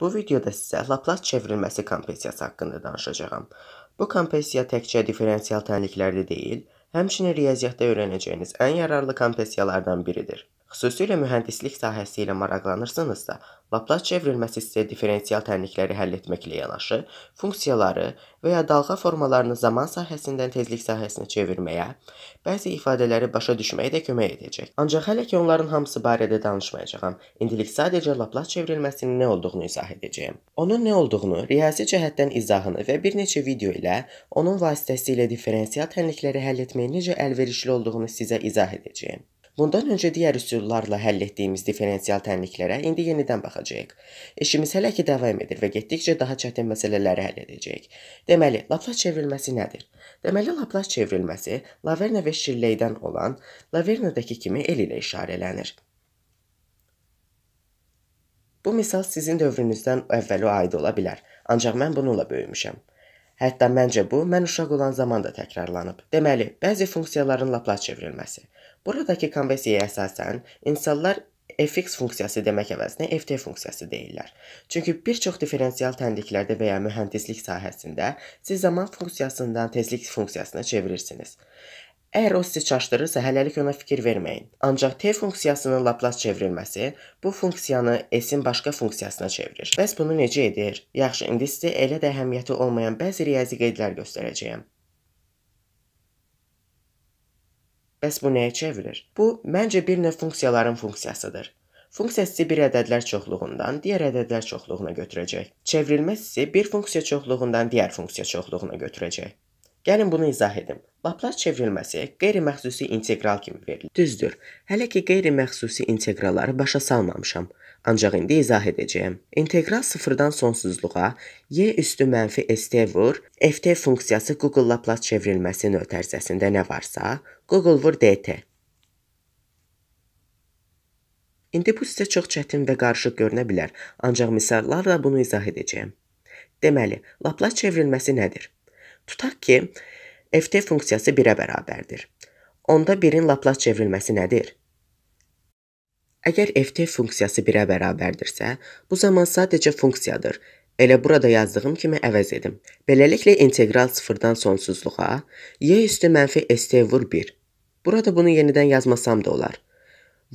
Bu videoda sizə Laplace çevrilməsi kompressiyası haqqında danışacağam. Bu kompressiya təkcə diferensial tənliklərdə deyil, həmçinin riyaziyyatda öyrənəcəyiniz ən yararlı kompressiyalardan biridir. Xüsusilə mühəndislik sahəsi ilə maraqlanırsınızsa, laplar çevrilməsi sizə differensial tənlikləri həll etməklə yanaşı, funksiyaları və ya dalğa formalarını zaman sahəsindən tezlik sahəsinə çevirməyə, bəzi ifadələri başa düşməyə də kömək edəcək. Ancaq hələ ki onların hamısı barədə danışmayacağam. İndilik sadəcə laplar çevrilməsinin nə olduğunu izah edəcəyim. Onun nə olduğunu, riyazi cəhətdən izahını və bir neçə video ilə onun vasitəsilə differensial tənlikləri həll etməyə necə əlverişli olduğunu sizə izah edəcəyim. Bundan öncə digər üsullarla həll etdiyimiz diferensial tənliklərə indi yenidən baxacağıq. İşimiz hələ ki davam edir və getdikcə daha çətin məsələləri həll edəcəyik. Deməli, Laplace çevrilməsi nədir? Deməli, Laplace çevrilməsi Laverna və Şirleydən olan Lavernadakı kimi el ilə işarələnir. Bu misal sizin dövrünüzdən əvvələ aid ola bilər, ancaq mən bununla böyümüşəm. Hətta məncə bu mən uşaq olan zaman da təkrarlanıb. Deməli, bəzi funksiyaların Laplace çevrilməsi. Buradakı konversiyaya əsasən insanlar fx funksiyası demək əvəzinə ft funksiyası deyirlər. Çünki bir çox diferensial tənliklərdə və ya mühəndislik sahəsində siz zaman funksiyasından tezlik funksiyasına çevirirsiniz. Əgər o sizi çaşdırırsa, hələlik ona fikir verməyin. Ancaq t funksiyasının Laplace çevrilməsi bu funksiyanı s-in başqa funksiyasına çevirir. Bəs bunu necə edir? Yaxşı, indi sizə elə də əhəmiyyəti olmayan bəzi riyazi qeydlər göstərəcəyəm. Bəs bu nəyə çevirir? Bu, məncə bir növ funksiyaların funksiyasıdır. Funksiya sizi bir ədədlər çoxluğundan digər ədədlər çoxluğuna götürəcək. Çevrilmə sizi bir funksiya çoxluğundan digər funksiya çoxluğuna götürəcək. Gəlin bunu izah edim. Laplar çevrilməsi qeyri-məxsusi integral kimi verilir. Düzdür. Hələ ki qeyri-məxsusi inteqralları başa salmamışam, ancaq indi izah edəcəyəm. İntegral sıfırdan sonsuzluğa y üstü mənfi st vur ft funksiyası Google Laplace çevrilməsinin ötərzəsində nə varsa, Google vur dt. İndi bu sizə çox çətin və qarışıq görünə bilər, ancaq misallarla bunu izah edəcəyəm. Deməli, Laplace çevrilməsi nədir? Tutaq ki, ft funksiyası 1-ə bərabərdir. Onda 1-in Laplace çevrilməsi nədir? Əgər ft funksiyası 1-ə bərabərdirsə, bu zaman sadəcə funksiyadır. Elə burada yazdığım kimi əvəz edim. Beləliklə integral 0-dan sonsuzluğa y üstü mənfi st vur 1. Burada bunu yenidən yazmasam da olar.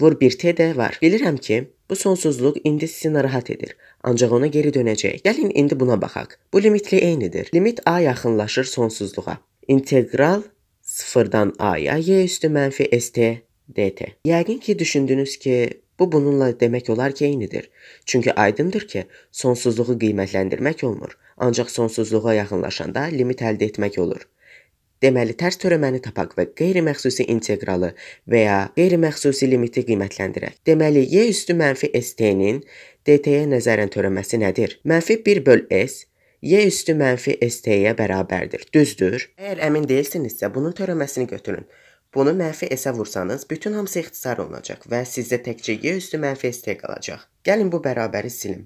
Vur bir T də var. Bilirəm ki, bu sonsuzluq indi sizi narahat edir, ancaq ona geri dönəcək. Gəlin indi buna baxaq. Bu limitlə eynidir. Limit A yaxınlaşır sonsuzluğa. İntegral 0-dan A-ya y üstü mənfi st dt. Yəqin ki, düşündünüz ki, Bu bununla demək olar ki, eynidir. Çünki aydındır ki, sonsuzluğu qiymətləndirmək olmur, ancaq sonsuzluğa yaxınlaşanda limit əldə etmək olur. Deməli, tərs törəməni tapaq və qeyri-məxsusi inteqralı və ya qeyri-məxsusi limiti qiymətləndirək. Deməli, y üstü mənfi st-nin dt-yə nəzərən törəməsi nədir? Mənfi 1 böl s y üstü mənfi st-yə bərabərdir. Düzdür? Əgər əmin deyilsinizsə, bunun törəməsini götürün. Bunu mənfi s-ə vursanız, bütün hamısı ixtisar olunacaq və sizdə təkcə y üstü mənfi st qalacaq. Gəlin bu bərabəri silim.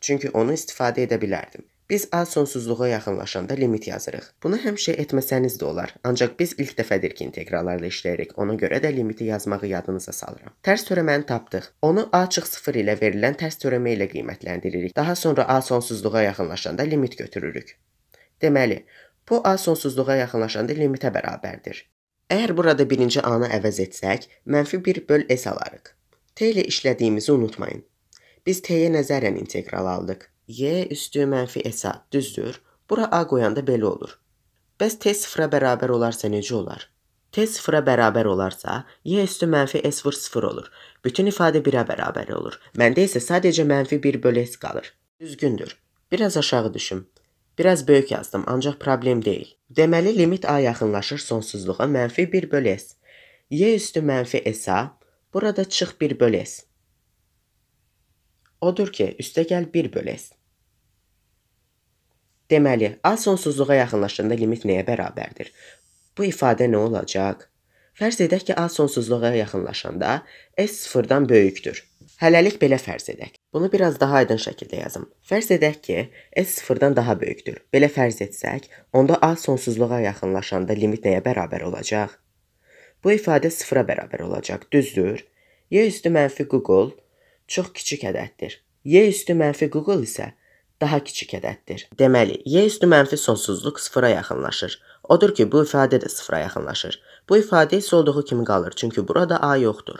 Çünki onu istifadə edə bilərdim. Biz A sonsuzluğa yaxınlaşanda limit yazırıq. Bunu həmişə etməsəniz də olar, ancaq biz ilk dəfədir ki, inteqrallarla işləyirik. Ona görə də limiti yazmağı yadınıza salıram. Tərs törəməni tapdıq. Onu A çıx 0 ilə verilən tərs törəmə ilə qiymətləndiririk. Daha sonra A sonsuzluğa yaxınlaşanda limit götürürük. Deməli, bu A sonsuzluğa yaxınlaşanda limitə bərabərdir. Əgər burada birinci A-nı əvəz etsək, mənfi 1 böl S alarıq. T ilə işlədiyimizi unutmayın. Biz T-yə nəzərən integral aldıq y üstü mənfi esa düzdür. Bura a qoyanda belə olur. Bəs t sıfıra bərabər olarsa necə olar? T sıfıra bərabər olarsa, y üstü mənfi s vur sıfır olur. Bütün ifadə 1-ə bərabər olur. Məndə isə sadəcə mənfi 1 bölü s qalır. Düzgündür. Biraz aşağı düşüm. Biraz böyük yazdım, ancaq problem deyil. Deməli, limit a yaxınlaşır sonsuzluğa mənfi 1 bölü s. y üstü mənfi s-a, burada çıx 1 bölü s. Odur ki, üstə gəl 1 bölü s. Deməli, A sonsuzluğa yaxınlaşanda limit nəyə bərabərdir? Bu ifadə nə olacaq? Fərz edək ki, A sonsuzluğa yaxınlaşanda S sıfırdan böyükdür. Hələlik belə fərz edək. Bunu biraz daha aydın şəkildə yazım. Fərz edək ki, S sıfırdan daha böyükdür. Belə fərz etsək, onda A sonsuzluğa yaxınlaşanda limit nəyə bərabər olacaq? Bu ifadə sıfıra bərabər olacaq, düzdür? Y üstü mənfi Google çox kiçik ədəddir. Y üstü mənfi Google isə daha kiçik ədəddir. Deməli, y üstü mənfi sonsuzluq sıfıra yaxınlaşır. Odur ki, bu ifadə də sıfıra yaxınlaşır. Bu ifadə isə olduğu kimi qalır, çünki burada a yoxdur.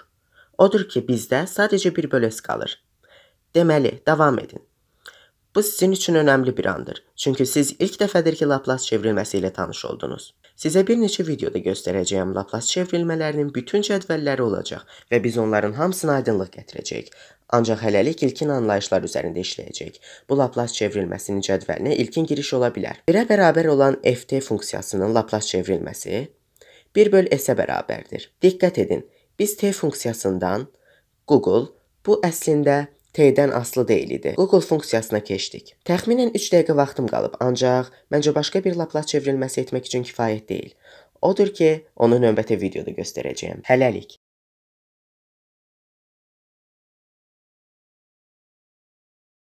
Odur ki, bizdə sadəcə bir böles qalır. Deməli, davam edin. Bu sizin üçün önəmli bir andır. Çünki siz ilk dəfədir ki, Laplace çevrilməsi ilə tanış oldunuz. Sizə bir neçə videoda göstərəcəyim Laplace çevrilmələrinin bütün cədvəlləri olacaq və biz onların hamısına aydınlıq gətirəcəyik. Ancaq hələlik ilkin anlayışlar üzərində işləyəcək. Bu Laplace çevrilməsinin cədvəlinə ilkin giriş ola bilər. 1-ə bərabər olan ft funksiyasının Laplace çevrilməsi 1 böl s-ə bərabərdir. Diqqət edin, biz t funksiyasından Google, bu əslində T-dən aslı deyil idi. Google funksiyasına keçdik. Təxminən 3 dəqiqə vaxtım qalıb, ancaq məncə başqa bir lapla çevrilməsi etmək üçün kifayət deyil. Odur ki, onu növbəti videoda göstərəcəyəm. Hələlik.